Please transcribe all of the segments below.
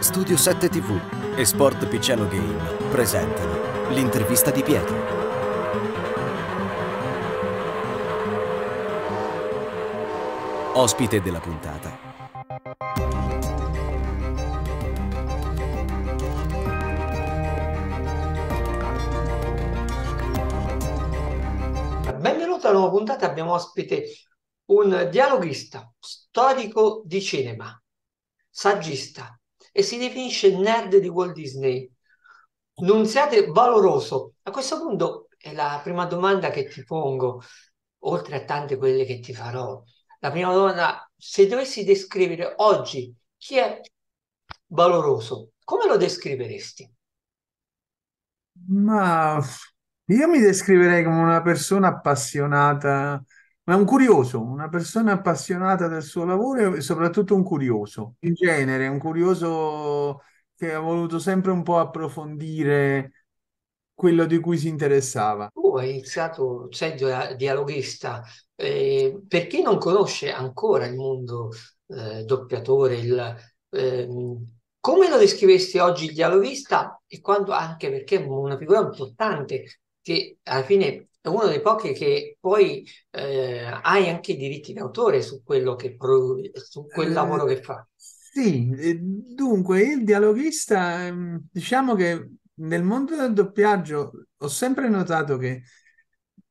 Studio 7 TV e Sport Picciano Game presentano l'intervista di Pietro. Ospite della puntata. Benvenuto alla nuova puntata, abbiamo ospite un dialoghista, storico di cinema, saggista, e si definisce nerd di Walt Disney. Non siate valoroso. A questo punto è la prima domanda che ti pongo, oltre a tante quelle che ti farò. La prima domanda, se dovessi descrivere oggi chi è valoroso, come lo descriveresti? Ma io mi descriverei come una persona appassionata ma un curioso, una persona appassionata del suo lavoro e soprattutto un curioso, in genere, un curioso che ha voluto sempre un po' approfondire quello di cui si interessava. Tu hai iniziato, sei cioè, dialoghista, eh, per chi non conosce ancora il mondo eh, doppiatore, il, eh, come lo descrivesti oggi il dialoghista e quando, anche perché è una figura importante che alla fine è uno dei pochi che poi eh, hai anche i diritti d'autore su quello che pro- su quel eh, lavoro che fa. Sì, dunque il dialoghista, ehm, diciamo che nel mondo del doppiaggio ho sempre notato che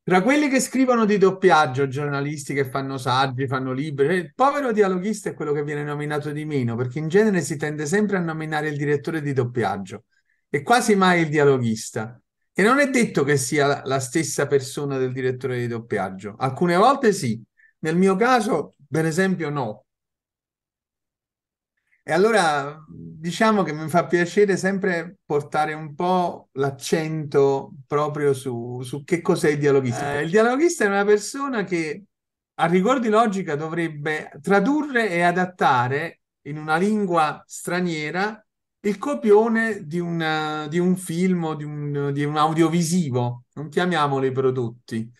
tra quelli che scrivono di doppiaggio, giornalisti che fanno saggi, fanno libri, il povero dialoghista è quello che viene nominato di meno, perché in genere si tende sempre a nominare il direttore di doppiaggio e quasi mai il dialoghista. E non è detto che sia la stessa persona del direttore di doppiaggio. Alcune volte sì, nel mio caso, per esempio, no. E allora diciamo che mi fa piacere sempre portare un po' l'accento proprio su, su che cos'è il dialoghista. Eh, il dialoghista è una persona che a rigor di logica dovrebbe tradurre e adattare in una lingua straniera il copione di, una, di un film o di un, di un audiovisivo, non chiamiamole prodotti,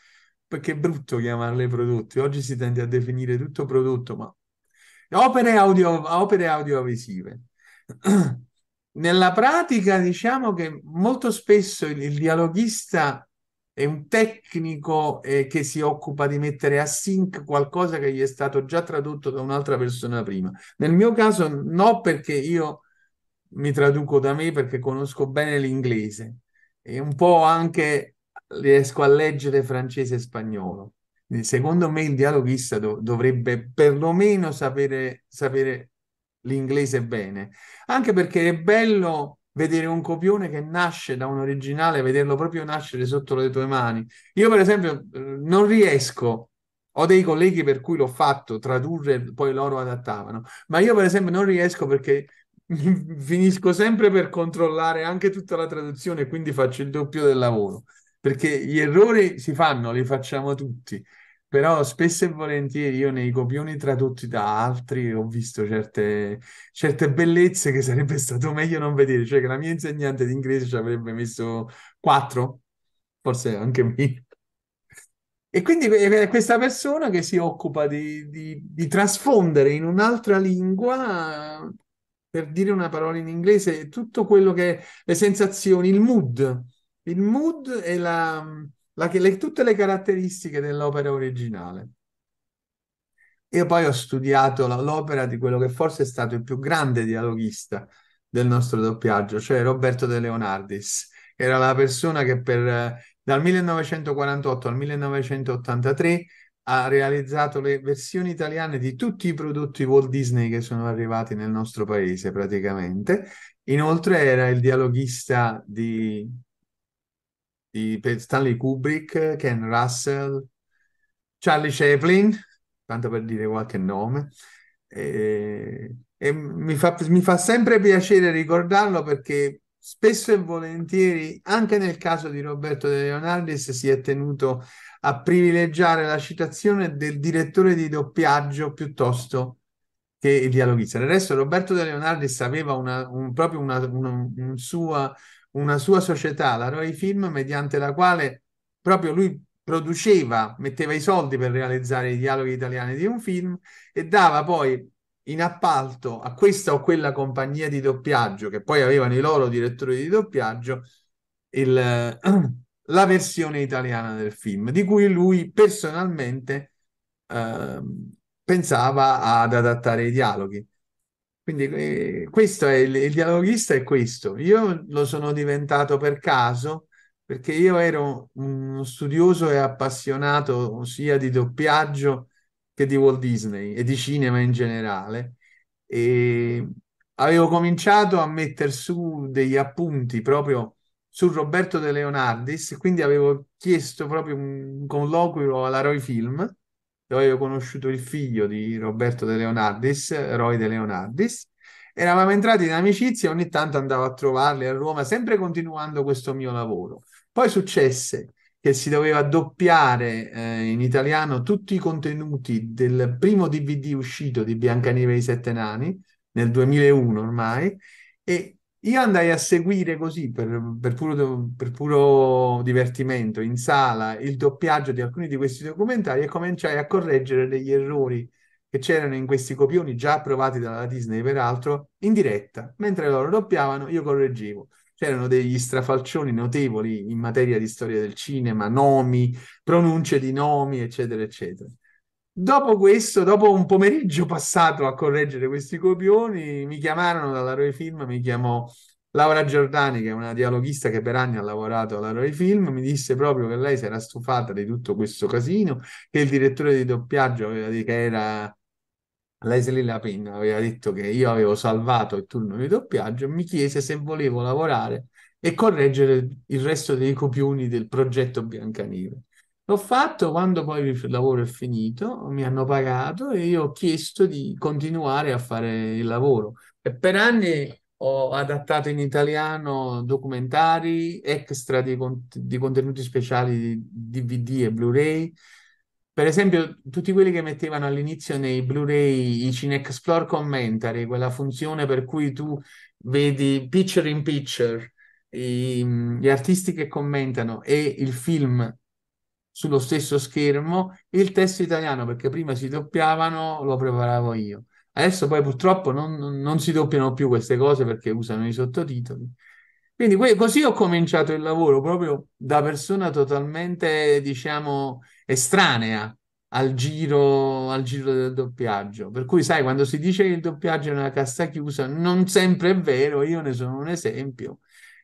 perché è brutto chiamarle prodotti, oggi si tende a definire tutto prodotto, ma opere, audio, opere audiovisive. Nella pratica diciamo che molto spesso il, il dialoghista è un tecnico eh, che si occupa di mettere a sync qualcosa che gli è stato già tradotto da un'altra persona prima. Nel mio caso no, perché io mi traduco da me perché conosco bene l'inglese e un po' anche riesco a leggere francese e spagnolo. Quindi secondo me il dialoghista dov- dovrebbe perlomeno sapere, sapere l'inglese bene, anche perché è bello vedere un copione che nasce da un originale, vederlo proprio nascere sotto le tue mani. Io per esempio eh, non riesco ho dei colleghi per cui l'ho fatto tradurre, poi loro adattavano. Ma io, per esempio, non riesco perché finisco sempre per controllare anche tutta la traduzione, quindi faccio il doppio del lavoro, perché gli errori si fanno, li facciamo tutti, però spesso e volentieri io nei copioni tradotti da altri ho visto certe, certe bellezze che sarebbe stato meglio non vedere, cioè che la mia insegnante di inglese ci avrebbe messo quattro, forse anche me. E quindi è eh, questa persona che si occupa di, di, di trasfondere in un'altra lingua per dire una parola in inglese, tutto quello che è le sensazioni, il mood, il mood e la, la, le, tutte le caratteristiche dell'opera originale. Io poi ho studiato la, l'opera di quello che forse è stato il più grande dialoghista del nostro doppiaggio, cioè Roberto De Leonardis, era la persona che per, eh, dal 1948 al 1983 ha realizzato le versioni italiane di tutti i prodotti Walt Disney che sono arrivati nel nostro paese praticamente. Inoltre era il dialoghista di, di Stanley Kubrick, Ken Russell, Charlie Chaplin, tanto per dire qualche nome. E, e mi, fa, mi fa sempre piacere ricordarlo perché spesso e volentieri, anche nel caso di Roberto De Leonardis, si è tenuto a privilegiare la citazione del direttore di doppiaggio piuttosto che il dialoghista. Del resto Roberto De Leonardis aveva una, un, proprio una, una, un sua, una sua società, la Roy Film, mediante la quale proprio lui produceva, metteva i soldi per realizzare i dialoghi italiani di un film e dava poi in appalto a questa o quella compagnia di doppiaggio, che poi avevano i loro direttori di doppiaggio, il, la versione italiana del film, di cui lui personalmente eh, pensava ad adattare i dialoghi. Quindi eh, questo è il, il, dialoghista è questo. Io lo sono diventato per caso perché io ero uno studioso e appassionato sia di doppiaggio che di Walt Disney e di cinema in generale e avevo cominciato a mettere su degli appunti proprio su Roberto De Leonardis, quindi avevo chiesto proprio un colloquio alla Roy Film, dove avevo conosciuto il figlio di Roberto De Leonardis, Roy De Leonardis. Eravamo entrati in amicizia e ogni tanto andavo a trovarli a Roma, sempre continuando questo mio lavoro. Poi successe che si doveva doppiare eh, in italiano tutti i contenuti del primo DVD uscito di Biancaneve e i Sette Nani nel 2001 ormai e io andai a seguire così, per, per, puro, per, puro, divertimento, in sala, il doppiaggio di alcuni di questi documentari e cominciai a correggere degli errori che c'erano in questi copioni già approvati dalla Disney, peraltro, in diretta. Mentre loro doppiavano, io correggevo. C'erano degli strafalcioni notevoli in materia di storia del cinema, nomi, pronunce di nomi, eccetera, eccetera. Dopo questo, dopo un pomeriggio passato a correggere questi copioni, mi chiamarono dalla Roy Film, mi chiamò Laura Giordani, che è una dialoghista che per anni ha lavorato alla Roy Film, mi disse proprio che lei si era stufata di tutto questo casino, che il direttore di doppiaggio aveva detto che era Leslie Lapin, aveva detto che io avevo salvato il turno di doppiaggio, mi chiese se volevo lavorare e correggere il resto dei copioni del progetto Biancaneve. L'ho fatto quando poi il lavoro è finito, mi hanno pagato e io ho chiesto di continuare a fare il lavoro. E per anni ho adattato in italiano documentari, extra di, cont- di contenuti speciali di DVD e Blu-ray. Per esempio, tutti quelli che mettevano all'inizio nei Blu-ray i Cinexplore Commentary, quella funzione per cui tu vedi picture in picture, gli artisti che commentano e il film sullo stesso schermo il testo italiano, perché prima si doppiavano, lo preparavo io. Adesso poi purtroppo non, non si doppiano più queste cose perché usano i sottotitoli. Quindi que- così ho cominciato il lavoro, proprio da persona totalmente, diciamo, estranea al giro, al giro del doppiaggio. Per cui, sai, quando si dice che il doppiaggio è una cassa chiusa, non sempre è vero, io ne sono un esempio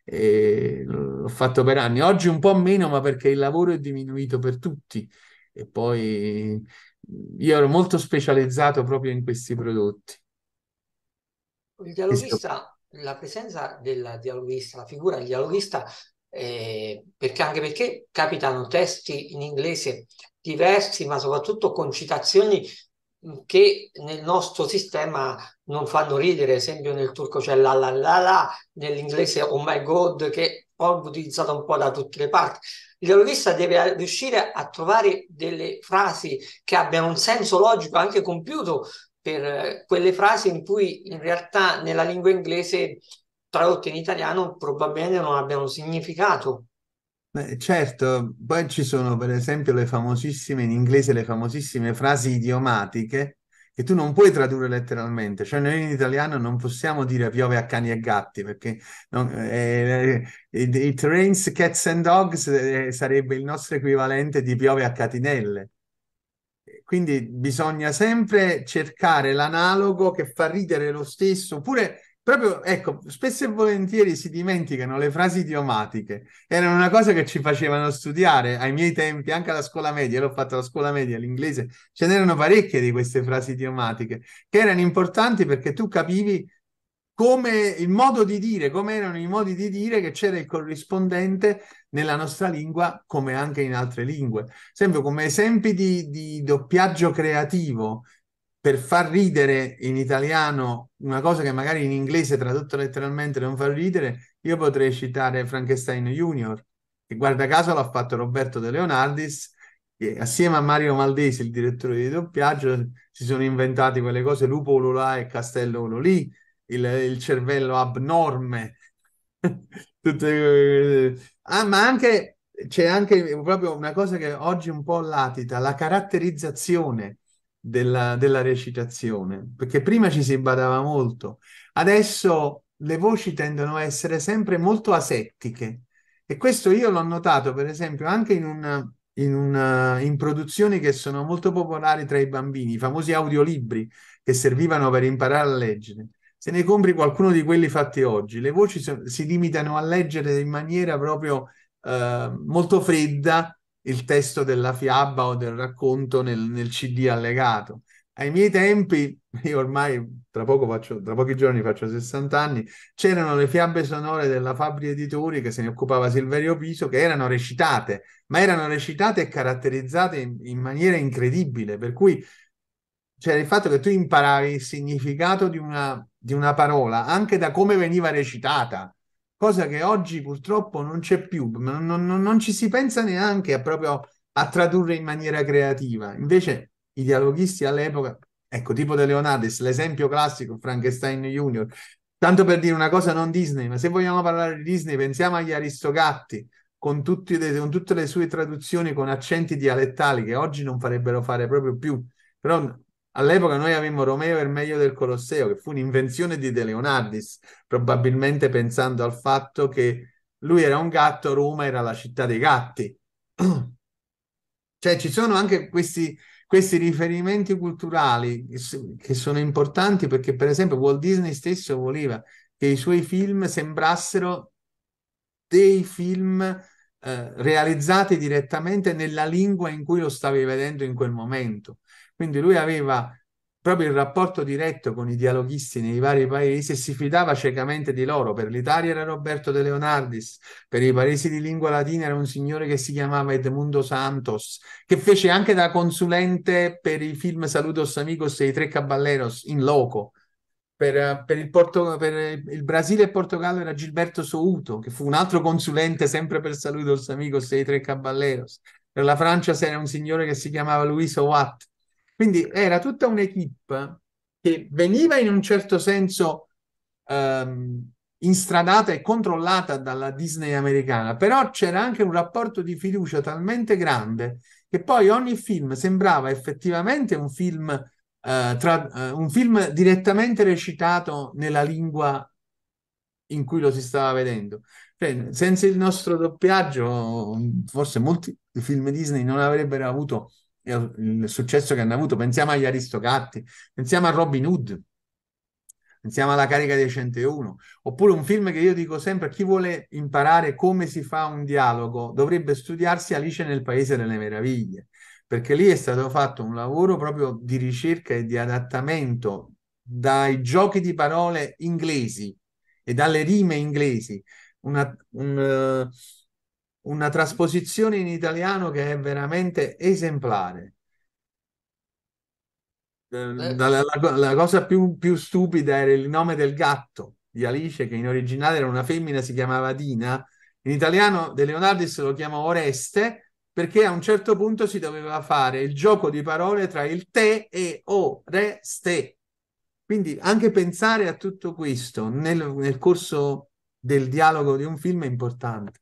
e l'ho fatto per anni. Oggi un po' meno, ma perché il lavoro è diminuito per tutti. E poi io ero molto specializzato proprio in questi prodotti. Il dialoghista, la presenza del dialoghista, la figura del dialoghista, eh, perché anche perché capitano testi in inglese diversi, ma soprattutto con citazioni che nel nostro sistema non fanno ridere, ad esempio nel turco c'è la la la la, nell'inglese oh my god, che ho utilizzato un po' da tutte le parti. Il terrorista deve riuscire a trovare delle frasi che abbiano un senso logico, anche compiuto, per eh, quelle frasi in cui in realtà nella lingua inglese tradotte in italiano probabilmente non abbiano significato certo, poi ci sono per esempio le famosissime, in inglese le famosissime frasi idiomatiche che tu non puoi tradurre letteralmente, cioè noi in italiano non possiamo dire piove a cani e gatti perché non, eh, it, eh, it rains cats and dogs eh, sarebbe il nostro equivalente di piove a catinelle. Quindi bisogna sempre cercare l'analogo che fa ridere lo stesso, oppure proprio, ecco, spesso e volentieri si dimenticano le frasi idiomatiche. Erano una cosa che ci facevano studiare ai miei tempi, anche alla scuola media, l'ho fatto alla scuola media, l'inglese, ce n'erano parecchie di queste frasi idiomatiche, che erano importanti perché tu capivi come il modo di dire, come erano i modi di dire che c'era il corrispondente nella nostra lingua, come anche in altre lingue. Sempre come esempi di, di doppiaggio creativo per far ridere in italiano una cosa che magari in inglese tradotto letteralmente non fa ridere, io potrei citare Frankenstein Junior, che guarda caso l'ha fatto Roberto De Leonardis, che assieme a Mario Maldesi, il direttore di doppiaggio, si sono inventati quelle cose Lupo Lula e Castello Ululì, il, il cervello abnorme, Tutte... ah, ma anche c'è anche proprio una cosa che oggi un po' latita, la caratterizzazione della, della recitazione, perché prima ci si badava molto, adesso le voci tendono a essere sempre molto asettiche e questo io l'ho notato per esempio anche in, una, in, una, in produzioni che sono molto popolari tra i bambini, i famosi audiolibri che servivano per imparare a leggere. Se ne compri qualcuno di quelli fatti oggi, le voci so, si limitano a leggere in maniera proprio eh, molto fredda, il testo della fiaba o del racconto nel, nel CD allegato. Ai miei tempi, io ormai tra, poco faccio, tra pochi giorni faccio 60 anni, c'erano le fiabe sonore della Fabri Editori che se ne occupava Silverio Piso, che erano recitate, ma erano recitate e caratterizzate in, in maniera incredibile, per cui c'era cioè, il fatto che tu imparavi il significato di una, di una parola anche da come veniva recitata cosa che oggi purtroppo non c'è più, non, non, non ci si pensa neanche a proprio a tradurre in maniera creativa. Invece i dialoghisti all'epoca, ecco, tipo De Leonardes, l'esempio classico, Frankenstein Junior, tanto per dire una cosa non Disney, ma se vogliamo parlare di Disney, pensiamo agli Aristogatti, con, tutti, con tutte le sue traduzioni con accenti dialettali che oggi non farebbero fare proprio più. Però All'epoca noi avevamo Romeo e il meglio del Colosseo, che fu un'invenzione di De Leonardis, probabilmente pensando al fatto che lui era un gatto, Roma era la città dei gatti. cioè ci sono anche questi, questi riferimenti culturali che sono importanti perché per esempio Walt Disney stesso voleva che i suoi film sembrassero dei film eh, realizzati direttamente nella lingua in cui lo stavi vedendo in quel momento. Quindi lui aveva proprio il rapporto diretto con i dialoghisti nei vari paesi e si fidava ciecamente di loro. Per l'Italia era Roberto De Leonardis, per i paesi di lingua latina era un signore che si chiamava Edmundo Santos, che fece anche da consulente per i film Saludos Amigos e i Tre Caballeros in loco. Per, per, il Porto, per, il Brasile e il Portogallo era Gilberto Souto, che fu un altro consulente sempre per Saludos Amigos e i Tre Caballeros. Per la Francia c'era un signore che si chiamava Luis Watt quindi era tutta un'equipe che veniva in un certo senso ehm, instradata e controllata dalla Disney americana, però c'era anche un rapporto di fiducia talmente grande che poi ogni film sembrava effettivamente un film, eh, tra, eh, un film direttamente recitato nella lingua in cui lo si stava vedendo. Cioè, senza il nostro doppiaggio, forse molti film Disney non avrebbero avuto il successo che hanno avuto. Pensiamo agli Aristocatti, pensiamo a Robin Hood, pensiamo alla carica dei 101, oppure un film che io dico sempre, chi vuole imparare come si fa un dialogo dovrebbe studiarsi Alice nel Paese delle Meraviglie, perché lì è stato fatto un lavoro proprio di ricerca e di adattamento dai giochi di parole inglesi e dalle rime inglesi. Una, un, uh, una trasposizione in italiano che è veramente esemplare. Ehm, eh. La, la, la cosa più, più, stupida era il nome del gatto di Alice, che in originale era una femmina, si chiamava Dina. In italiano De Leonardis lo chiamò Oreste perché a un certo punto si doveva fare il gioco di parole tra il te e Oreste. Quindi anche pensare a tutto questo nel, nel corso del dialogo di un film è importante.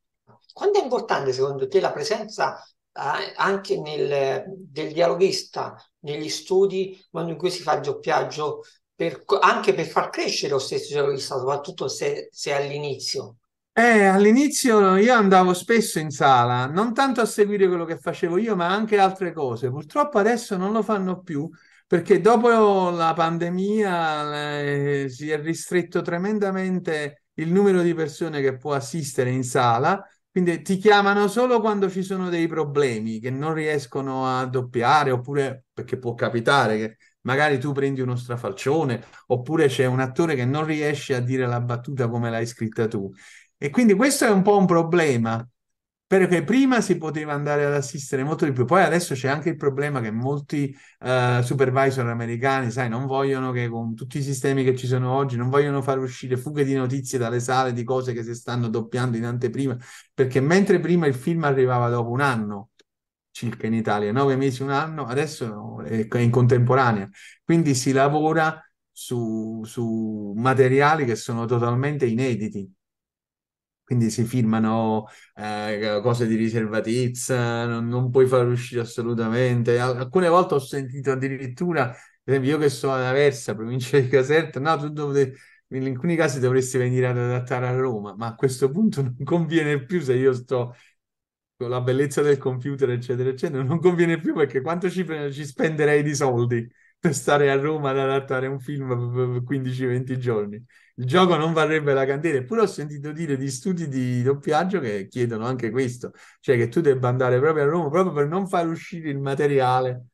Quanto è importante secondo te la presenza eh, anche nel, del dialoghista negli studi quando in cui si fa doppiaggio per, anche per far crescere lo stesso dialoghista, soprattutto se, se all'inizio? Eh, all'inizio io andavo spesso in sala, non tanto a seguire quello che facevo io, ma anche altre cose. Purtroppo adesso non lo fanno più perché dopo la pandemia eh, si è ristretto tremendamente il numero di persone che può assistere in sala quindi ti chiamano solo quando ci sono dei problemi che non riescono a doppiare, oppure perché può capitare che magari tu prendi uno strafalcione, oppure c'è un attore che non riesce a dire la battuta come l'hai scritta tu. E quindi questo è un po' un problema perché prima si poteva andare ad assistere molto di più, poi adesso c'è anche il problema che molti uh, supervisor americani, sai, non vogliono che con tutti i sistemi che ci sono oggi, non vogliono far uscire fughe di notizie dalle sale di cose che si stanno doppiando in anteprima, perché mentre prima il film arrivava dopo un anno circa in Italia, nove mesi, un anno, adesso è in contemporanea, quindi si lavora su, su materiali che sono totalmente inediti quindi si firmano eh, cose di riservatezza, non, non, puoi far uscire assolutamente. Alcune volte ho sentito addirittura, per esempio io che sono ad Aversa, provincia di Caserta, no, tu dovete, in alcuni casi dovresti venire ad adattare a Roma, ma a questo punto non conviene più se io sto con la bellezza del computer, eccetera, eccetera, non conviene più perché quanto ci, ci spenderei di soldi? stare a Roma ad adattare un film per 15-20 giorni. Il gioco non varrebbe la candela, eppure ho sentito dire di studi di doppiaggio che chiedono anche questo, cioè che tu debba andare proprio a Roma proprio per non far uscire il materiale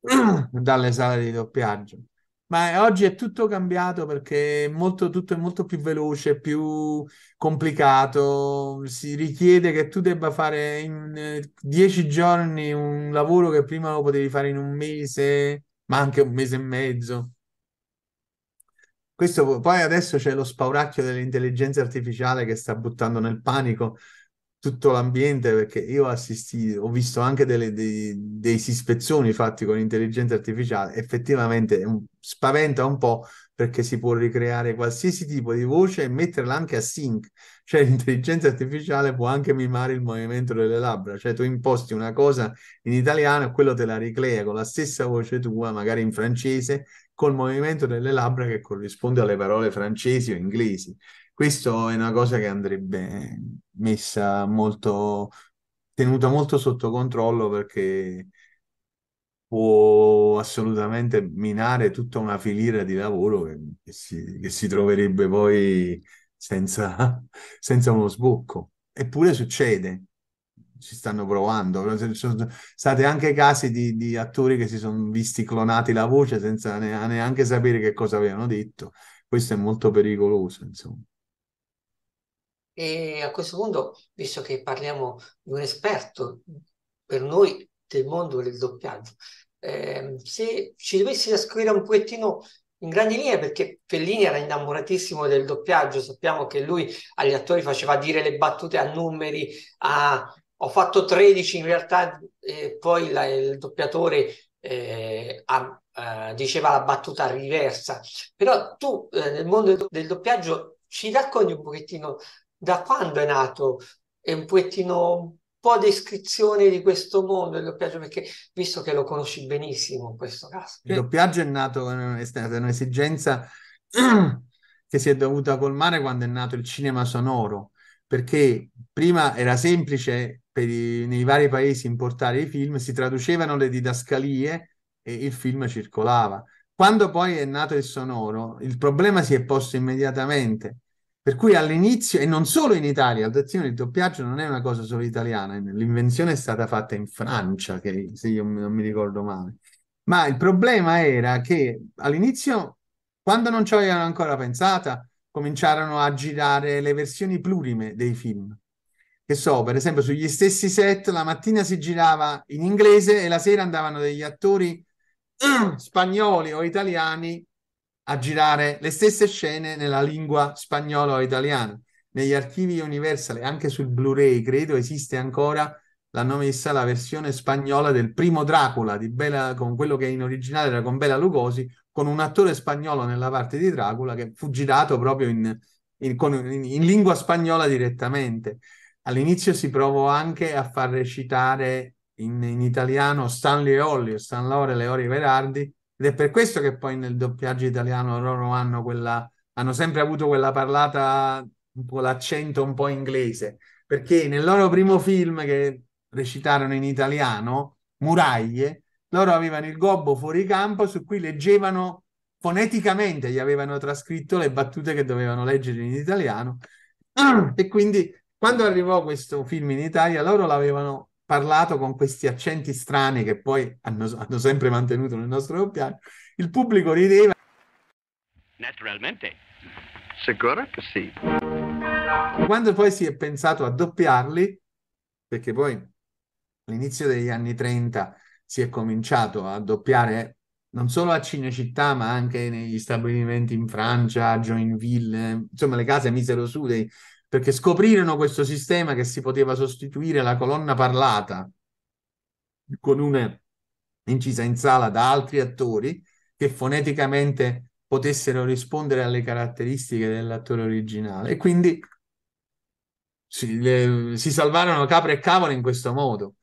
dalle sale di doppiaggio. Ma oggi è tutto cambiato perché molto, tutto è molto più veloce, più complicato. Si richiede che tu debba fare in eh, dieci giorni un lavoro che prima lo potevi fare in un mese ma anche un mese e mezzo. Questo, poi adesso c'è lo spauracchio dell'intelligenza artificiale che sta buttando nel panico tutto l'ambiente perché io ho assistito, ho visto anche delle, dei, dei, sispezzoni fatti con l'intelligenza artificiale, effettivamente spaventa un po' perché si può ricreare qualsiasi tipo di voce e metterla anche a sync, cioè l'intelligenza artificiale può anche mimare il movimento delle labbra, cioè tu imposti una cosa in italiano e quello te la riclea con la stessa voce tua, magari in francese, col movimento delle labbra che corrisponde alle parole francesi o inglesi. Questo è una cosa che andrebbe messa molto, tenuta molto sotto controllo perché può assolutamente minare tutta una filiera di lavoro che, che, si, che si, troverebbe poi senza, senza uno sbocco. Eppure succede, ci stanno provando. Ci sono stati anche casi di, di attori che si sono visti clonati la voce senza neanche sapere che cosa avevano detto. Questo è molto pericoloso, insomma. E a questo punto, visto che parliamo di un esperto per noi del mondo del doppiaggio, eh, se ci dovessi descrivere un pochettino in grandi linee perché Fellini era innamoratissimo del doppiaggio, sappiamo che lui agli attori faceva dire le battute a numeri, a ho fatto 13 in realtà, e poi la, il doppiatore eh, a, a, eh, diceva la battuta riversa, però tu eh, nel mondo del, del doppiaggio ci racconti un pochettino da quando è nato, è un pochettino po' descrizione di questo mondo del doppiaggio, perché visto che lo conosci benissimo in questo caso. Il doppiaggio è nato, è stata un'esigenza che si è dovuta colmare quando è nato il cinema sonoro, perché prima era semplice per i, nei vari paesi importare i film, si traducevano le didascalie e il film circolava. Quando poi è nato il sonoro, il problema si è posto immediatamente per cui all'inizio, e non solo in Italia, l'adozione il doppiaggio non è una cosa solo italiana, eh, l'invenzione è stata fatta in Francia, che, se io non mi ricordo male. Ma il problema era che all'inizio, quando non ci avevano ancora pensata, cominciarono a girare le versioni plurime dei film. Che so, per esempio, sugli stessi set la mattina si girava in inglese e la sera andavano degli attori spagnoli o italiani a girare le stesse scene nella lingua spagnola o italiana. Negli archivi Universal, e anche sul Blu-ray, credo esiste ancora, l'hanno messa la versione spagnola del primo Dracula, di Bela, con quello che in originale era con Bela Lugosi, con un attore spagnolo nella parte di Dracula che fu girato proprio in, in, con, in, in lingua spagnola direttamente. All'inizio si provò anche a far recitare in, in italiano Stanley Olli o Stan Lore Leori Verardi, ed è per questo che poi nel doppiaggio italiano loro hanno, quella, hanno sempre avuto quella parlata, un po' l'accento un po' inglese, perché nel loro primo film che recitarono in italiano, Muraglie, loro avevano il gobbo fuori campo su cui leggevano foneticamente, gli avevano trascritto le battute che dovevano leggere in italiano. E quindi quando arrivò questo film in Italia, loro l'avevano parlato con questi accenti strani che poi hanno, hanno sempre mantenuto nel nostro piano, il pubblico rideva. Naturalmente. Sicuro che sì. Quando poi si è pensato a doppiarli, perché poi all'inizio degli anni 30 si è cominciato a doppiare non solo a Cinecittà, ma anche negli stabilimenti in Francia, a Joinville, insomma le case misero su dei, perché scoprirono questo sistema che si poteva sostituire la colonna parlata con una incisa in sala da altri attori che foneticamente potessero rispondere alle caratteristiche dell'attore originale e quindi si, le, si salvarono capre e cavolo in questo modo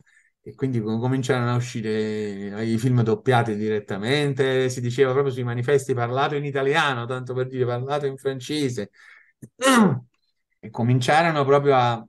e quindi cominciarono a uscire i film doppiati direttamente, si diceva proprio sui manifesti parlato in italiano, tanto per dire parlato in francese. e cominciarono proprio a...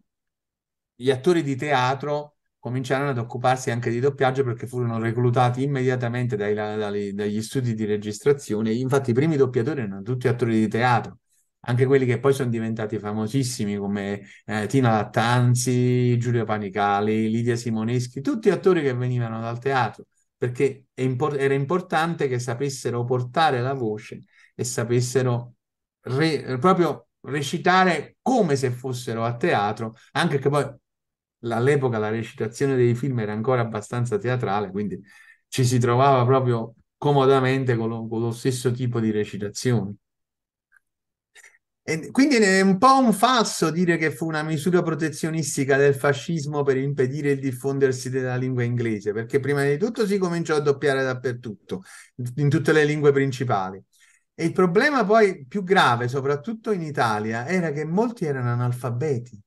gli attori di teatro cominciarono ad occuparsi anche di doppiaggio perché furono reclutati immediatamente dai, dai, dagli studi di registrazione. Infatti i primi doppiatori erano tutti attori di teatro, anche quelli che poi sono diventati famosissimi come eh, Tina Lattanzi, Giulio Panicali, Lidia Simoneschi, tutti attori che venivano dal teatro perché impor- era importante che sapessero portare la voce e sapessero re- proprio recitare come se fossero a teatro, anche che poi all'epoca la recitazione dei film era ancora abbastanza teatrale, quindi ci si trovava proprio comodamente con lo, con lo stesso tipo di recitazione. E quindi è un po' un falso dire che fu una misura protezionistica del fascismo per impedire il diffondersi della lingua inglese, perché prima di tutto si cominciò a doppiare dappertutto, in tutte le lingue principali. E il problema poi più grave, soprattutto in Italia, era che molti erano analfabeti.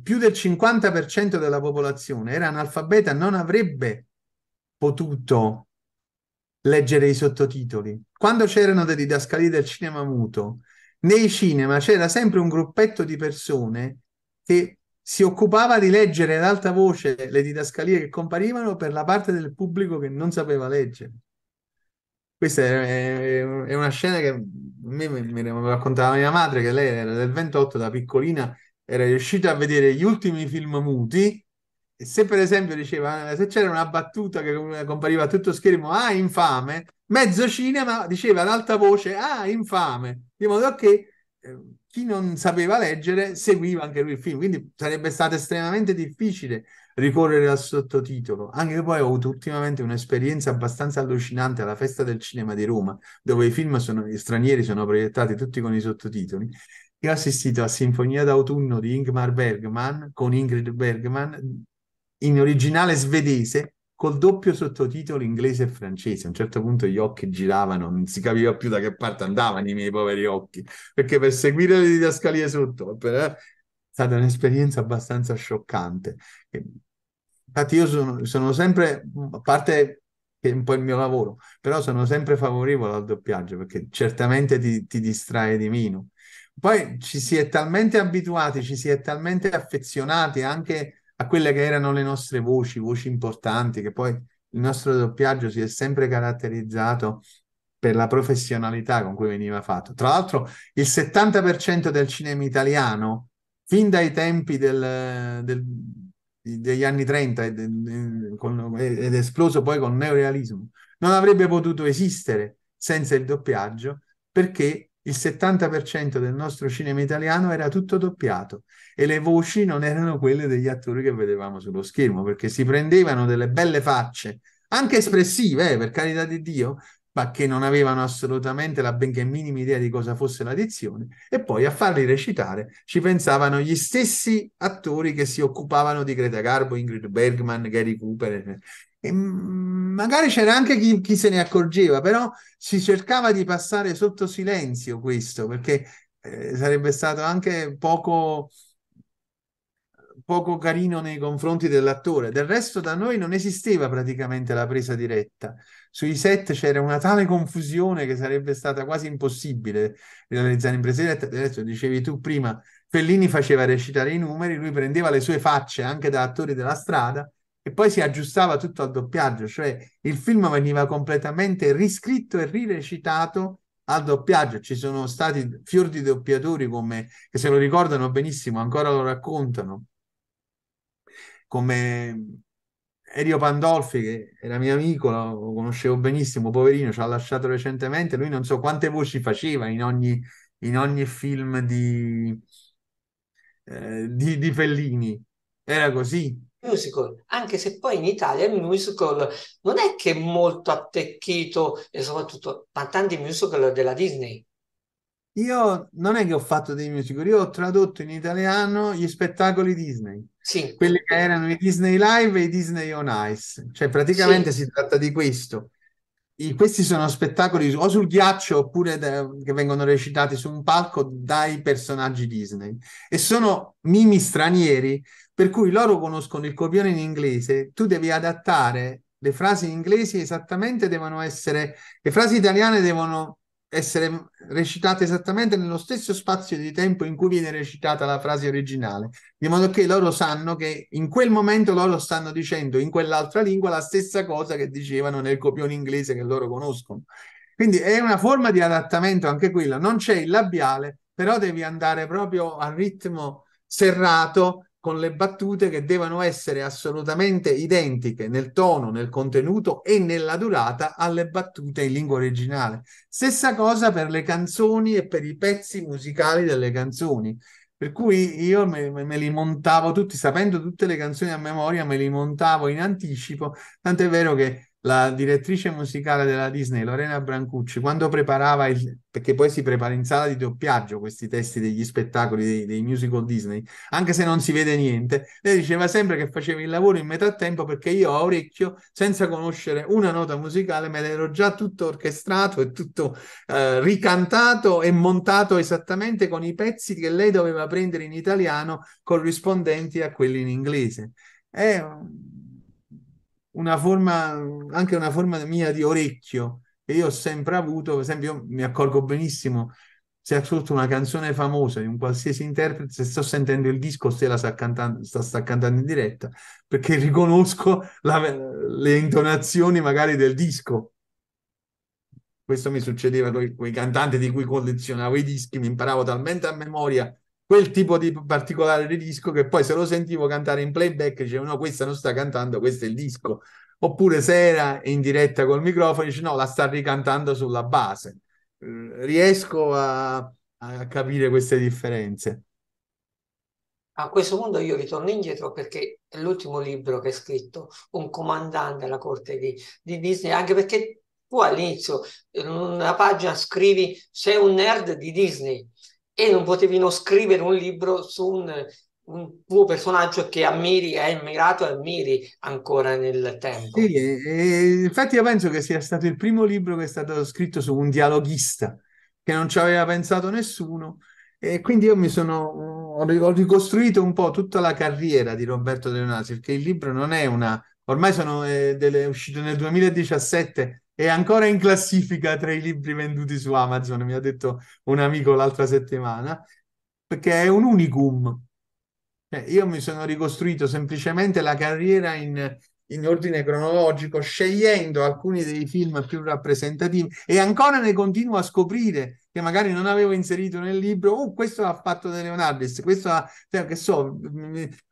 Più del 50% della popolazione era analfabeta, non avrebbe potuto leggere i sottotitoli. Quando c'erano dei didascali del cinema muto, nei cinema c'era sempre un gruppetto di persone che si occupava di leggere ad alta voce le didascalie che comparivano per la parte del pubblico che non sapeva leggere. Questa è, è una scena che me, me, me raccontava mia madre, che lei era del 28, da piccolina era riuscita a vedere gli ultimi film muti. E se per esempio diceva, ah, se c'era una battuta che compariva a tutto schermo, ah, infame, mezzo cinema diceva ad alta voce, ah, infame, di modo che ehm, chi non sapeva leggere seguiva anche lui il film, quindi sarebbe stato estremamente difficile ricorrere al sottotitolo, anche che poi ho avuto ultimamente un'esperienza abbastanza allucinante alla Festa del Cinema di Roma, dove i film sono, stranieri sono proiettati tutti con i sottotitoli. Io ho assistito a Sinfonia d'autunno di Ingmar Bergman con Ingrid Bergman in originale svedese col doppio sottotitolo inglese e francese. A un certo punto gli occhi giravano, non si capiva più da che parte andavano i miei poveri occhi, perché per seguire le didascalie sotto per... Eh, è stata un'esperienza abbastanza scioccante. Infatti io sono, sono sempre, a parte che è un po' il mio lavoro, però sono sempre favorevole al doppiaggio perché certamente ti, ti distrae di meno. Poi ci si è talmente abituati, ci si è talmente affezionati anche a quelle che erano le nostre voci, voci importanti, che poi il nostro doppiaggio si è sempre caratterizzato per la professionalità con cui veniva fatto. Tra l'altro, il 70% del cinema italiano, fin dai tempi del, del degli anni 30 ed, ed esploso poi con il neorealismo, non avrebbe potuto esistere senza il doppiaggio perché il 70% del nostro cinema italiano era tutto doppiato e le voci non erano quelle degli attori che vedevamo sullo schermo perché si prendevano delle belle facce, anche espressive, eh, per carità di Dio, ma che non avevano assolutamente la benché minima idea di cosa fosse la dizione, e poi a farli recitare ci pensavano gli stessi attori che si occupavano di Greta Garbo, Ingrid Bergman, Gary Cooper. E magari c'era anche chi, chi se ne accorgeva, però si cercava di passare sotto silenzio questo, perché eh, sarebbe stato anche poco poco carino nei confronti dell'attore. Del resto da noi non esisteva praticamente la presa diretta sui set c'era una tale confusione che sarebbe stata quasi impossibile realizzare in presenza. Adesso dicevi tu prima, Fellini faceva recitare i numeri, lui prendeva le sue facce anche da attori della strada e poi si aggiustava tutto al doppiaggio, cioè il film veniva completamente riscritto e rirecitato al doppiaggio. Ci sono stati fior di doppiatori come, che se lo ricordano benissimo, ancora lo raccontano, come Erio Pandolfi, che era mio amico, lo conoscevo benissimo, poverino, ci ha lasciato recentemente. Lui non so quante voci faceva in ogni, in ogni film di, eh, di, di Fellini. Era così. Musical, anche se poi in Italia il musical non è che molto attecchito e soprattutto, ma tanti musical della Disney. Io non è che ho fatto dei musical, io ho tradotto in italiano gli spettacoli Disney sì. quelli che erano i Disney Live e i Disney on Ice. Cioè, praticamente sì. si tratta di questo. I, questi sono spettacoli o sul ghiaccio oppure da, che vengono recitati su un palco dai personaggi Disney e sono mimi stranieri, per cui loro conoscono il copione in inglese, tu devi adattare le frasi in inglesi esattamente devono essere, le frasi italiane devono essere recitata esattamente nello stesso spazio di tempo in cui viene recitata la frase originale, di modo che loro sanno che in quel momento loro stanno dicendo in quell'altra lingua la stessa cosa che dicevano nel copione inglese che loro conoscono. Quindi è una forma di adattamento anche quella, non c'è il labiale, però devi andare proprio al ritmo serrato con le battute che devono essere assolutamente identiche nel tono, nel contenuto e nella durata alle battute in lingua originale. Stessa cosa per le canzoni e per i pezzi musicali delle canzoni. Per cui io me, me li montavo tutti, sapendo tutte le canzoni a memoria, me li montavo in anticipo, tant'è vero che la direttrice musicale della Disney, Lorena Brancucci, quando preparava, il, perché poi si prepara in sala di doppiaggio questi testi degli spettacoli, dei, dei, musical Disney, anche se non si vede niente, lei diceva sempre che faceva il lavoro in metà tempo perché io a orecchio, senza conoscere una nota musicale, me l'ero già tutto orchestrato e tutto eh, ricantato e montato esattamente con i pezzi che lei doveva prendere in italiano corrispondenti a quelli in inglese. È una forma, anche una forma mia di orecchio che io ho sempre avuto, per esempio mi accorgo benissimo se ascolto una canzone famosa di un qualsiasi interprete, se sto sentendo il disco, se la sta cantando, sta, sta cantando in diretta, perché riconosco la, le intonazioni magari del disco. Questo mi succedeva con quei cantanti di cui collezionavo i dischi, mi imparavo talmente a memoria quel tipo di particolare di disco che poi se lo sentivo cantare in playback dicevo no questa non sta cantando questo è il disco oppure se era in diretta col microfono dice no la sta ricantando sulla base eh, riesco a, a capire queste differenze a questo punto io ritorno indietro perché è l'ultimo libro che hai scritto, un comandante alla corte di, di Disney, anche perché tu all'inizio in una pagina scrivi sei un nerd di Disney, e non potevi non scrivere un libro su un, un tuo personaggio che ammiri, hai ammirato e ammiri ancora nel tempo. Sì, e, e, infatti io penso che sia stato il primo libro che è stato scritto su un dialoghista, che non ci aveva pensato nessuno, e quindi io mi sono, ho ricostruito un po' tutta la carriera di Roberto De Leonasi, perché il libro non è una... Ormai sono, eh, delle, è uscito nel 2017 è ancora in classifica tra i libri venduti su Amazon, mi ha detto un amico l'altra settimana, perché è un unicum. Eh, io mi sono ricostruito semplicemente la carriera in, in ordine cronologico, scegliendo alcuni dei film più rappresentativi e ancora ne continuo a scoprire che magari non avevo inserito nel libro. Oh, questo ha fatto De Leonardis, questo ha, cioè, che so,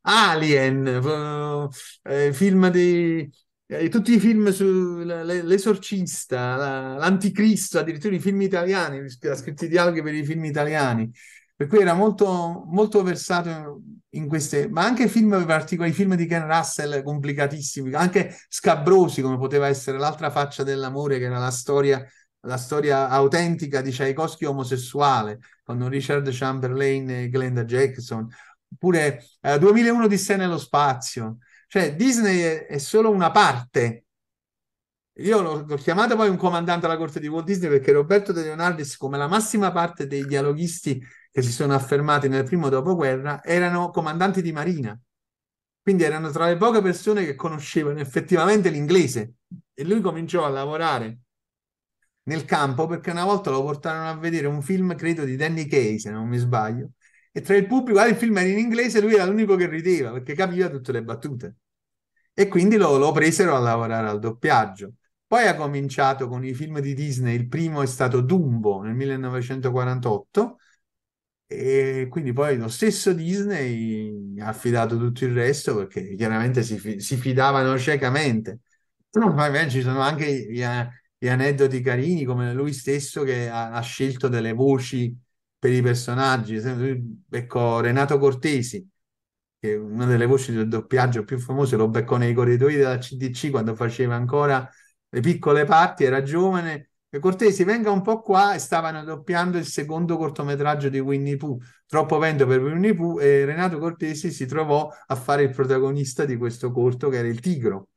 Alien, eh, film di eh, tutti i film sull'esorcista, l'anticristo, addirittura i film italiani, ha scritto i dialoghi per i film italiani, per cui era molto, molto versato in queste, ma anche film particolari, film di Ken Russell complicatissimi, anche scabrosi come poteva essere l'altra faccia dell'amore che era la storia, la storia autentica di Tchaikovsky omosessuale con Richard Chamberlain e Glenda Jackson, oppure eh, 2001 di sé nello spazio. Cioè Disney è, è solo una parte. Io l'ho, l'ho, chiamato poi un comandante alla corte di Walt Disney perché Roberto De Leonardis, come la massima parte dei dialoghisti che si sono affermati nel primo dopoguerra, erano comandanti di marina. Quindi erano tra le poche persone che conoscevano effettivamente l'inglese. E lui cominciò a lavorare nel campo perché una volta lo portarono a vedere un film, credo, di Danny Kay, se non mi sbaglio. E tra il pubblico, ah, il film era in inglese, lui era l'unico che rideva perché capiva tutte le battute e quindi lo, lo presero a lavorare al doppiaggio. Poi ha cominciato con i film di Disney, il primo è stato Dumbo nel 1948 e quindi poi lo stesso Disney ha affidato tutto il resto perché chiaramente si, si fidavano ciecamente. Ma invece ci sono anche gli, gli, aneddoti carini come lui stesso che ha, ha scelto delle voci per i personaggi. Ecco, Renato Cortesi che una delle voci del doppiaggio più famose lo beccò nei corridoi della CDC quando faceva ancora le piccole parti, era giovane. E Cortesi, venga un po' qua, e stavano doppiando il secondo cortometraggio di Winnie Pooh, Troppo vento per Winnie Pooh, e Renato Cortesi si trovò a fare il protagonista di questo corto che era il tigro.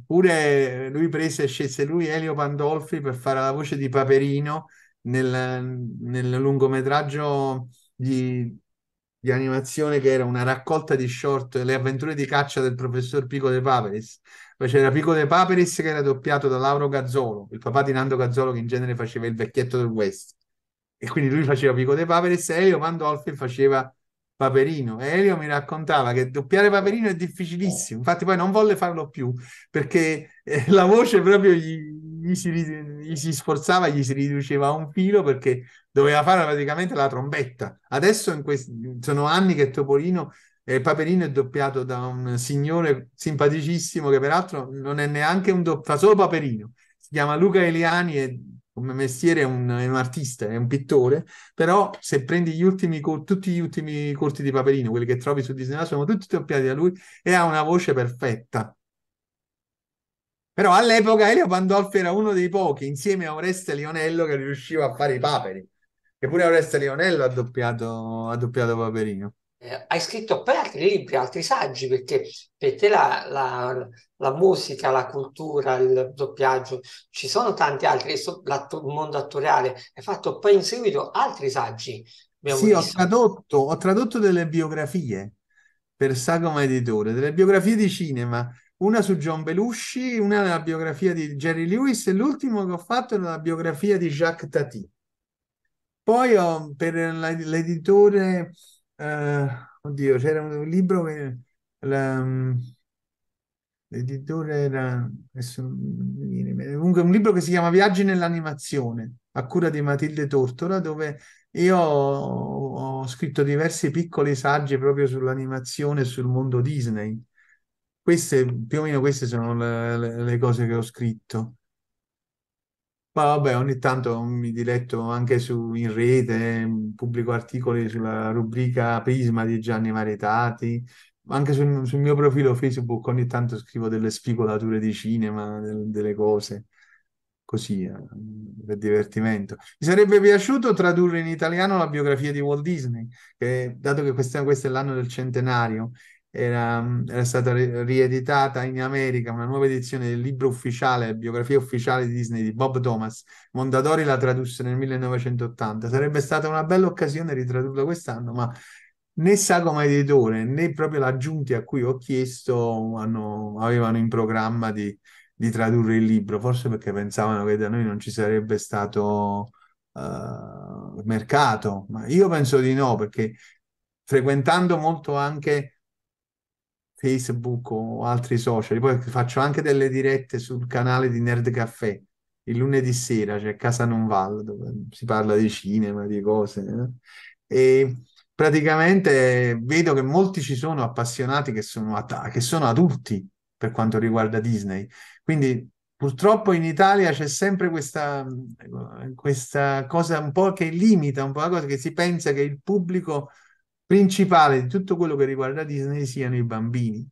Oppure lui prese e scese lui Elio Pandolfi per fare la voce di Paperino nel, nel lungometraggio di di animazione che era una raccolta di short, le avventure di caccia del professor Pico De Paperis. Poi c'era Pico De Paperis che era doppiato da Lauro Gazzolo, il papà di Nando Gazzolo che in genere faceva il vecchietto del West. E quindi lui faceva Pico De Paperis e Elio Mandolfi faceva Paperino. E Elio mi raccontava che doppiare Paperino è difficilissimo, infatti poi non volle farlo più perché eh, la voce proprio gli, gli si, gli si, sforzava, gli si riduceva a un filo perché doveva fare praticamente la trombetta. Adesso in questi, sono anni che Topolino eh, Paperino è doppiato da un signore simpaticissimo che peraltro non è neanche un doppio, fa solo Paperino. Si chiama Luca Eliani e come mestiere è un, è un, artista, è un pittore, però se prendi gli ultimi, tutti gli ultimi corti di Paperino, quelli che trovi su Disney, sono tutti doppiati da lui e ha una voce perfetta però all'epoca Elio Pandolfi era uno dei pochi, insieme a Oreste Lionello, che riusciva a fare i paperi. eppure pure Oreste Lionello ha doppiato, ha doppiato Paperino. Eh, hai scritto poi altri libri, altri saggi, perché per te la, la, la musica, la cultura, il doppiaggio, ci sono tanti altri, il mondo attoriale. Hai fatto poi in seguito altri saggi. Sì, ho tradotto, ho tradotto delle biografie per Sagoma Editore, delle biografie di cinema una su John Belushi, una della biografia di Jerry Lewis e l'ultimo che ho fatto è la biografia di Jacques Tati. Poi ho, per l'editore, eh, oddio, c'era un libro che la, l'editore era, adesso, comunque un libro che si chiama Viaggi nell'animazione, a cura di Matilde Tortora, dove io ho, ho scritto diversi piccoli saggi proprio sull'animazione e sul mondo Disney queste, più o meno queste sono le, le, cose che ho scritto. Ma vabbè, ogni tanto mi diletto anche su, in rete, pubblico articoli sulla rubrica Prisma di Gianni Maretati, anche sul, sul mio profilo Facebook ogni tanto scrivo delle spigolature di cinema, del, delle cose così eh, per divertimento. Mi sarebbe piaciuto tradurre in italiano la biografia di Walt Disney, che, dato che questo, questo è l'anno del centenario era, era stata rieditata in America una nuova edizione del libro ufficiale, biografia ufficiale di Disney di Bob Thomas. Mondadori la tradusse nel 1980. Sarebbe stata una bella occasione ritradurla quest'anno, ma né Sagoma Editore né proprio la Giunti a cui ho chiesto hanno, avevano in programma di, di, tradurre il libro, forse perché pensavano che da noi non ci sarebbe stato uh, mercato, ma io penso di no, perché frequentando molto anche Facebook o altri social. Poi faccio anche delle dirette sul canale di Nerd Caffè il lunedì sera, cioè Casa Non Val, dove si parla di cinema, di cose. Eh? E praticamente vedo che molti ci sono appassionati che sono, att- che sono adulti per quanto riguarda Disney. Quindi purtroppo in Italia c'è sempre questa, questa cosa un po' che limita un po' la cosa, che si pensa che il pubblico principale di tutto quello che riguarda Disney siano i bambini.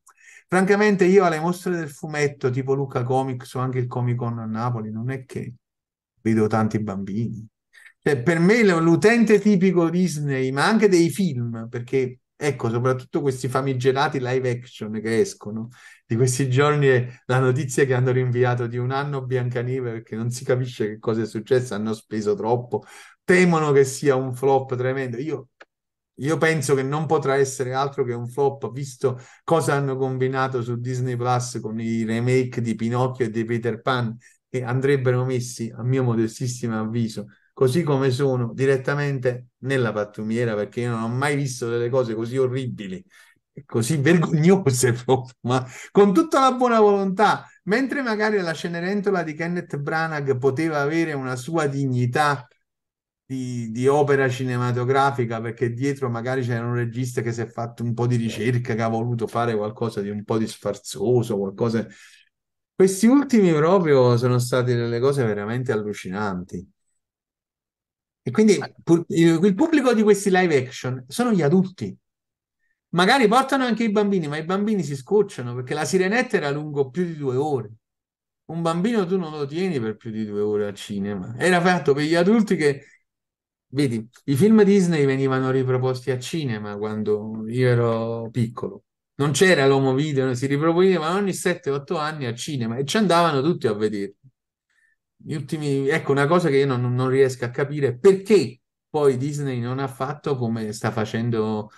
Francamente, io alle mostre del fumetto, tipo Luca Comics o anche il Comic Con a Napoli, non è che vedo tanti bambini. Cioè, per me l'utente tipico Disney, ma anche dei film, perché ecco, soprattutto questi famigerati live action che escono di questi giorni è la notizia che hanno rinviato di un anno Biancaneve perché non si capisce che cosa è successo, hanno speso troppo, temono che sia un flop tremendo. Io io penso che non potrà essere altro che un flop, visto cosa hanno combinato su Disney Plus con i remake di Pinocchio e di Peter Pan, che andrebbero messi, a mio modestissimo avviso, così come sono, direttamente nella pattumiera, perché io non ho mai visto delle cose così orribili, così vergognose proprio, ma con tutta la buona volontà. Mentre magari la Cenerentola di Kenneth Branagh poteva avere una sua dignità di, di, opera cinematografica perché dietro magari c'era un regista che si è fatto un po' di ricerca, che ha voluto fare qualcosa di un po' di sfarzoso, qualcosa... Questi ultimi proprio sono state delle cose veramente allucinanti. E quindi il pubblico di questi live action sono gli adulti. Magari portano anche i bambini, ma i bambini si scocciano perché la sirenetta era lungo più di due ore. Un bambino tu non lo tieni per più di due ore al cinema. Era fatto per gli adulti che, Vedi, i film Disney venivano riproposti a cinema quando io ero piccolo. Non c'era l'homo video, si riproponevano ogni 7-8 anni a cinema e ci andavano tutti a vedere. Ultimi... Ecco, una cosa che io non, non riesco a capire perché poi Disney non ha fatto come sta facendo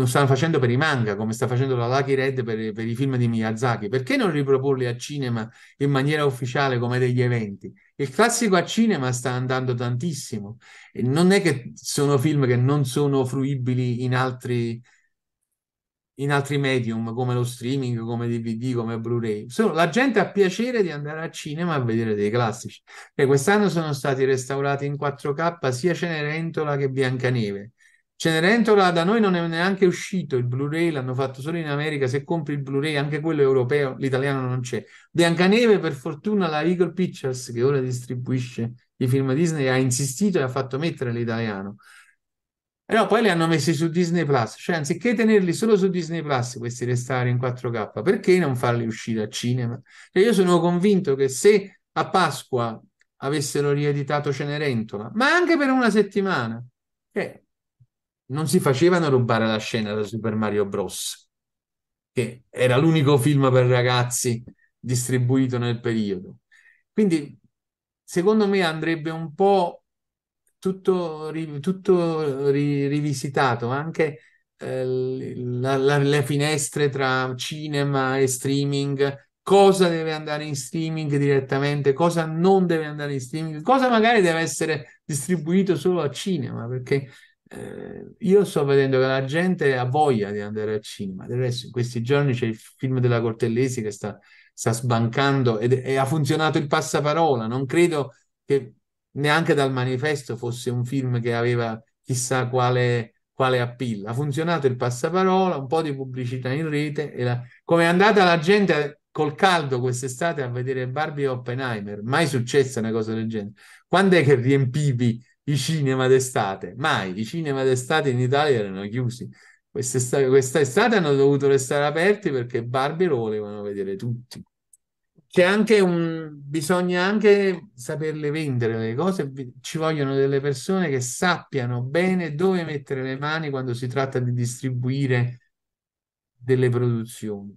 lo stanno facendo per i manga, come sta facendo la Lucky Red per, per, i film di Miyazaki, perché non riproporli a cinema in maniera ufficiale come degli eventi? Il classico a cinema sta andando tantissimo, e non è che sono film che non sono fruibili in altri, in altri medium come lo streaming, come DVD, come Blu-ray. So, la gente ha piacere di andare al cinema a vedere dei classici. E quest'anno sono stati restaurati in 4K sia Cenerentola che Biancaneve Cenerentola da noi non è neanche uscito il Blu-ray, l'hanno fatto solo in America. Se compri il Blu-ray, anche quello europeo, l'italiano non c'è. Biancaneve, per fortuna, la Eagle Pictures, che ora distribuisce i film Disney, ha insistito e ha fatto mettere l'italiano. Però poi li hanno messi su Disney Plus, cioè anziché tenerli solo su Disney Plus, questi restare in 4K, perché non farli uscire al cinema? Cioè io sono convinto che se a Pasqua avessero rieditato Cenerentola, ma anche per una settimana, eh, non si facevano rubare la scena da Super Mario Bros., che era l'unico film per ragazzi distribuito nel periodo. Quindi, secondo me, andrebbe un po' tutto, tutto rivisitato, anche eh, la, la, le finestre tra cinema e streaming, cosa deve andare in streaming direttamente, cosa non deve andare in streaming, cosa magari deve essere distribuito solo a cinema, perché eh, io sto vedendo che la gente ha voglia di andare al cinema. Del resto, in questi giorni c'è il film della Cortellesi che sta, sta sbancando e ha funzionato il passaparola. Non credo che neanche dal manifesto fosse un film che aveva chissà quale, quale appeal. Ha funzionato il passaparola, un po' di pubblicità in rete. La... Come è andata la gente col caldo quest'estate a vedere Barbie Oppenheimer? Mai successa una cosa del genere. Quando è che riempivi? i cinema d'estate. Mai, i cinema d'estate in Italia erano chiusi. Quest'estate, quest'estate hanno dovuto restare aperti perché Barbie lo volevano vedere tutti. C'è anche un... bisogna anche saperle vendere le cose, ci vogliono delle persone che sappiano bene dove mettere le mani quando si tratta di distribuire delle produzioni.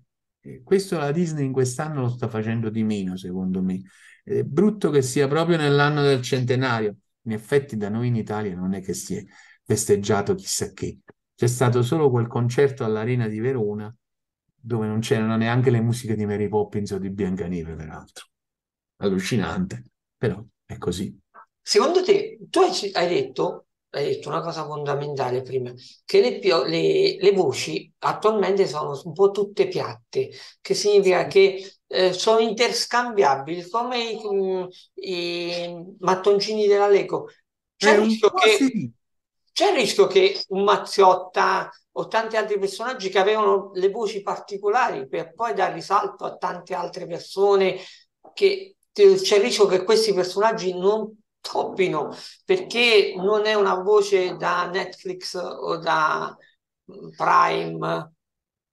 Questo la Disney in quest'anno lo sta facendo di meno, secondo me. È brutto che sia proprio nell'anno del centenario in effetti da noi in Italia non è che si è festeggiato chissà che. C'è stato solo quel concerto all'Arena di Verona dove non c'erano neanche le musiche di Mary Poppins o di Biancaneve, peraltro. Allucinante, però è così. Secondo te, tu hai, hai detto hai detto una cosa fondamentale prima, che le, le, le, voci attualmente sono un po' tutte piatte, che significa che eh, sono interscambiabili come i, i mattoncini della Lego. C'è il, che, sì. rischio che, un Mazziotta o tanti altri personaggi che avevano le voci particolari per poi dare risalto a tante altre persone, che c'è il rischio che questi personaggi non toppino perché non è una voce da Netflix o da mm, Prime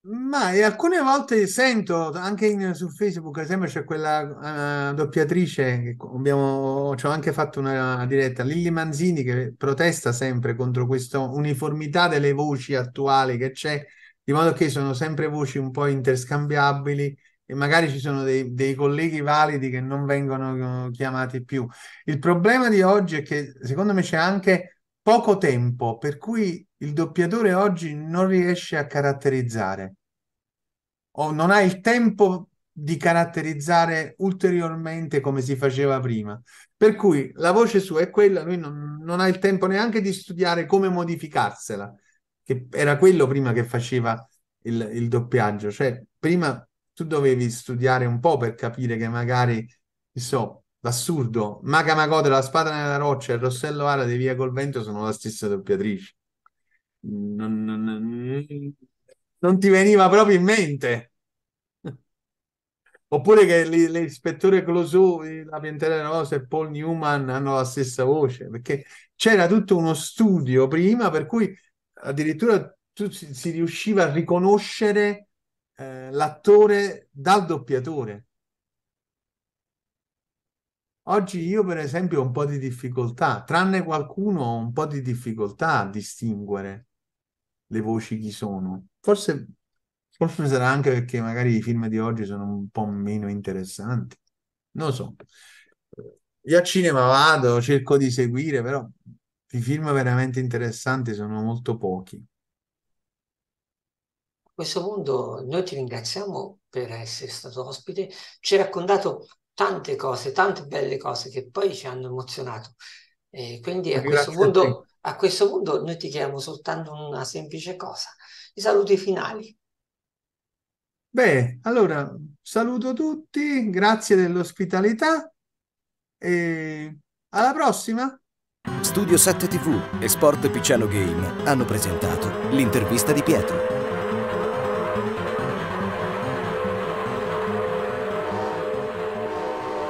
ma alcune volte sento anche in, su Facebook, ad esempio, c'è quella uh, doppiatrice che abbiamo, ci ho anche fatto una diretta, Lilli Manzini, che protesta sempre contro questa uniformità delle voci attuali che c'è, di modo che sono sempre voci un po' interscambiabili e magari ci sono dei, dei, colleghi validi che non vengono eh, chiamati più. Il problema di oggi è che secondo me c'è anche poco tempo, per cui il doppiatore oggi non riesce a caratterizzare o non ha il tempo di caratterizzare ulteriormente come si faceva prima. Per cui la voce sua è quella, lui non, non ha il tempo neanche di studiare come modificarsela, che era quello prima che faceva il, il doppiaggio. Cioè, prima tu dovevi studiare un po' per capire che magari, so, l'assurdo, Maga Magò la Spada nella Roccia e Rossello Ara di Via col Vento sono la stessa doppiatrice non, ti veniva proprio in mente. Oppure che l'ispettore Closù, eh, la pianterella rosa e Paul Newman hanno la stessa voce, perché c'era tutto uno studio prima per cui addirittura tu si, si riusciva a riconoscere eh, l'attore dal doppiatore. Oggi io per esempio ho un po' di difficoltà, tranne qualcuno ho un po' di difficoltà a distinguere le voci chi sono. Forse, forse sarà anche perché magari i film di oggi sono un po' meno interessanti. Non lo so. Io a cinema vado, cerco di seguire, però i film veramente interessanti sono molto pochi. A questo punto noi ti ringraziamo per essere stato ospite, ci hai raccontato tante cose, tante belle cose che poi ci hanno emozionato. E quindi a questo, punto, a questo, punto, noi ti chiediamo soltanto una semplice cosa, i saluti finali. Beh, allora saluto tutti, grazie dell'ospitalità e alla prossima. Studio 7 TV e Sport Picciano Game hanno presentato l'intervista di Pietro.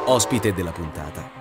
ospite della puntata.